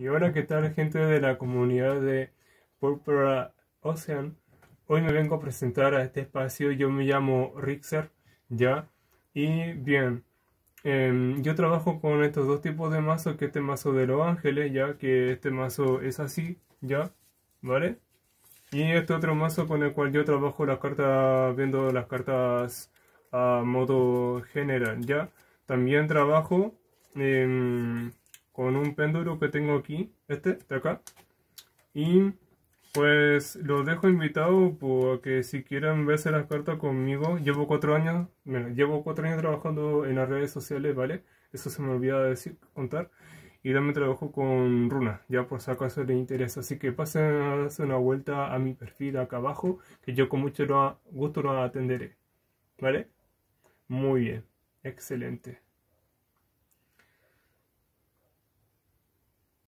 Y hola, ¿qué tal gente de la comunidad de Purple Ocean? Hoy me vengo a presentar a este espacio, yo me llamo Rixer, ¿ya? Y bien, em, yo trabajo con estos dos tipos de mazos, que este mazo de los ángeles, ya que este mazo es así, ¿ya? ¿Vale? Y este otro mazo con el cual yo trabajo las cartas, viendo las cartas a modo general, ¿ya? También trabajo em, con un péndulo que tengo aquí, este de acá. Y pues los dejo invitados porque si quieren verse las cartas conmigo, llevo cuatro años, bueno, llevo cuatro años trabajando en las redes sociales, ¿vale? Eso se me olvida decir, contar. Y también trabajo con runas, ya por si acaso les interesa. Así que pasen a darse una vuelta a mi perfil acá abajo, que yo con mucho gusto lo atenderé. ¿Vale? Muy bien, excelente.